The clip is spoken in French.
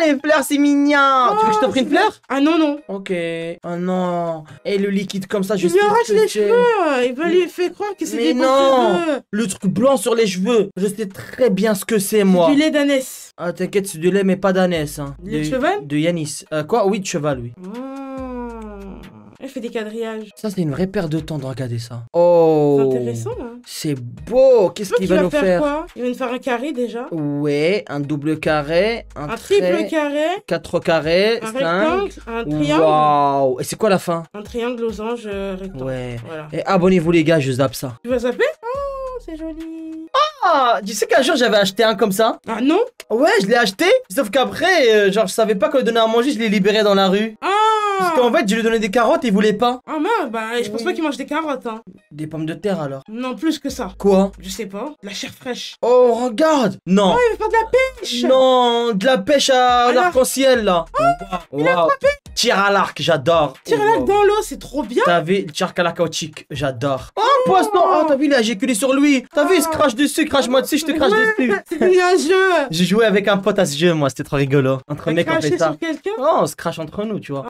les fleurs, c'est mignon. tu veux que je t'offre une fleur Ah non, non. Ok. Ah oh, non. Et le liquide comme ça, je il sais. Il arrache les cheveux. Il va lui faire croire que c'est des non. Mais non Le truc blanc sur les cheveux. Je sais très bien ce que c'est, moi. Du lait d'Anès Ah, t'inquiète, c'est du lait, mais pas d'Anès Hein. Le de, cheval De Yanis. Euh, quoi Oui, de cheval, oui. Oh. Elle fait des quadrillages. Ça, c'est une vraie perte de temps de regarder ça. Oh C'est intéressant, là. Hein. C'est beau Qu'est-ce qu'il va nous faire, faire quoi Il va nous faire un carré, déjà Ouais, un double carré, un, un triple carré, quatre carrés, un rectangle, un triangle. Waouh Et c'est quoi la fin Un triangle, losange, euh, rectangle. Ouais. Voilà. Et abonnez-vous, les gars, je zappe ça. Tu vas zapper Oh, c'est joli ah, tu sais qu'un jour j'avais acheté un comme ça Ah non Ouais, je l'ai acheté, sauf qu'après, euh, genre je savais pas quoi donner à manger, je l'ai libéré dans la rue. Ah, parce qu'en fait, je lui ai donné des carottes et il voulait pas. Ah mince, bah je pense pas qu'il mange des carottes. Hein. Des pommes de terre alors Non, plus que ça. Quoi Je sais pas. De la chair fraîche. Oh, regarde Non. Oh, il veut pas de la pêche Non, de la pêche à l'arc-en-ciel là. Oh, il a attrapé Tire à l'arc, j'adore. Tire à l'arc oh. dans l'eau, c'est trop bien. T'as vu, tire à la chaotique, j'adore. Oh, ah, poisson Oh, t'as vu, il a éjaculé sur lui. T'as vu, il se ah. crache dessus, crache-moi dessus, je te crache dessus. C'est un jeu. J'ai joué avec un pote à ce jeu, moi, c'était trop rigolo. Entre mecs, on fait ça. Non, oh, on se crache entre nous, tu vois.